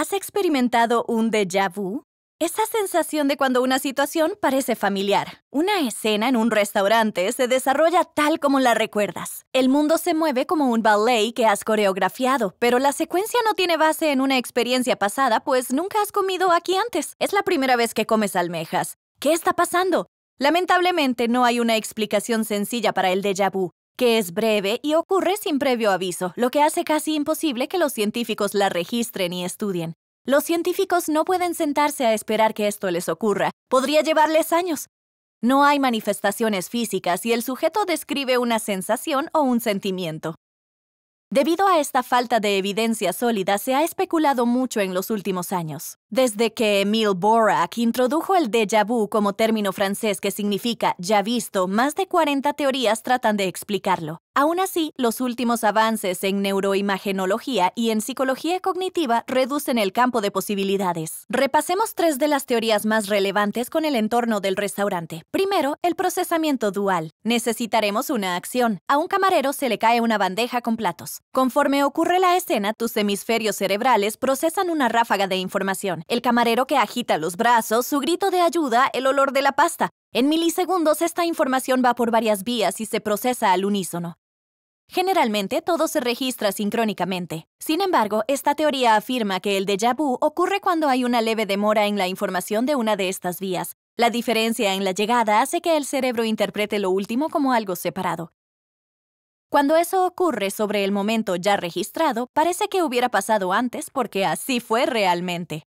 ¿Has experimentado un déjà vu? Esa sensación de cuando una situación parece familiar. Una escena en un restaurante se desarrolla tal como la recuerdas. El mundo se mueve como un ballet que has coreografiado, pero la secuencia no tiene base en una experiencia pasada, pues nunca has comido aquí antes. Es la primera vez que comes almejas. ¿Qué está pasando? Lamentablemente no hay una explicación sencilla para el déjà vu, que es breve y ocurre sin previo aviso, lo que hace casi imposible que los científicos la registren y estudien. Los científicos no pueden sentarse a esperar que esto les ocurra. Podría llevarles años. No hay manifestaciones físicas y el sujeto describe una sensación o un sentimiento. Debido a esta falta de evidencia sólida, se ha especulado mucho en los últimos años. Desde que Emil Borak introdujo el déjà vu como término francés que significa ya visto, más de 40 teorías tratan de explicarlo. Aún así, los últimos avances en neuroimagenología y en psicología cognitiva reducen el campo de posibilidades. Repasemos tres de las teorías más relevantes con el entorno del restaurante. Primero, el procesamiento dual. Necesitaremos una acción. A un camarero se le cae una bandeja con platos. Conforme ocurre la escena, tus hemisferios cerebrales procesan una ráfaga de información el camarero que agita los brazos, su grito de ayuda, el olor de la pasta. En milisegundos esta información va por varias vías y se procesa al unísono. Generalmente todo se registra sincrónicamente. Sin embargo, esta teoría afirma que el déjà vu ocurre cuando hay una leve demora en la información de una de estas vías. La diferencia en la llegada hace que el cerebro interprete lo último como algo separado. Cuando eso ocurre sobre el momento ya registrado, parece que hubiera pasado antes porque así fue realmente.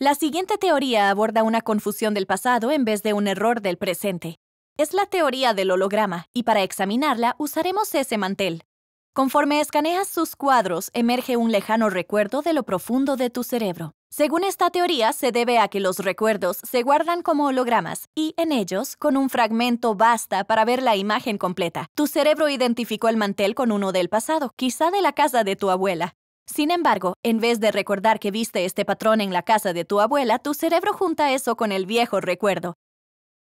La siguiente teoría aborda una confusión del pasado en vez de un error del presente. Es la teoría del holograma, y para examinarla usaremos ese mantel. Conforme escaneas sus cuadros, emerge un lejano recuerdo de lo profundo de tu cerebro. Según esta teoría, se debe a que los recuerdos se guardan como hologramas y en ellos, con un fragmento basta para ver la imagen completa. Tu cerebro identificó el mantel con uno del pasado, quizá de la casa de tu abuela. Sin embargo, en vez de recordar que viste este patrón en la casa de tu abuela, tu cerebro junta eso con el viejo recuerdo.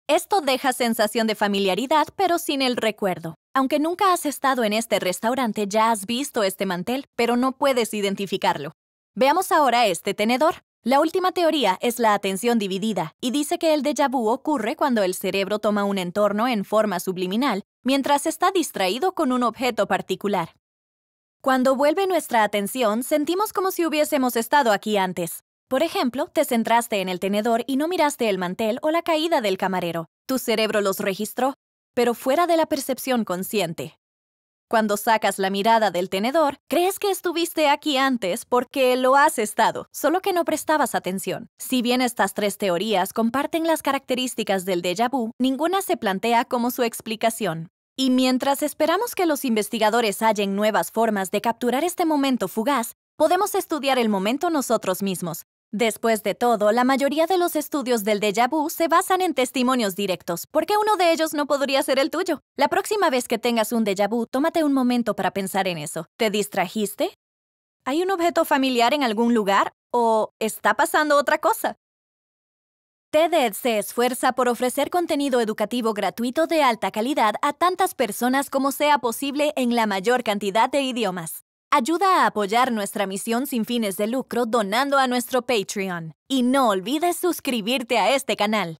Esto deja sensación de familiaridad, pero sin el recuerdo. Aunque nunca has estado en este restaurante, ya has visto este mantel, pero no puedes identificarlo. Veamos ahora este tenedor. La última teoría es la atención dividida y dice que el déjà vu ocurre cuando el cerebro toma un entorno en forma subliminal mientras está distraído con un objeto particular. Cuando vuelve nuestra atención, sentimos como si hubiésemos estado aquí antes. Por ejemplo, te centraste en el tenedor y no miraste el mantel o la caída del camarero. Tu cerebro los registró, pero fuera de la percepción consciente. Cuando sacas la mirada del tenedor, crees que estuviste aquí antes porque lo has estado, solo que no prestabas atención. Si bien estas tres teorías comparten las características del déjà vu, ninguna se plantea como su explicación. Y mientras esperamos que los investigadores hallen nuevas formas de capturar este momento fugaz, podemos estudiar el momento nosotros mismos. Después de todo, la mayoría de los estudios del déjà vu se basan en testimonios directos, porque uno de ellos no podría ser el tuyo. La próxima vez que tengas un déjà vu, tómate un momento para pensar en eso. ¿Te distrajiste? ¿Hay un objeto familiar en algún lugar? ¿O está pasando otra cosa? TED e se esfuerza por ofrecer contenido educativo gratuito de alta calidad a tantas personas como sea posible en la mayor cantidad de idiomas. Ayuda a apoyar nuestra misión sin fines de lucro donando a nuestro Patreon. Y no olvides suscribirte a este canal.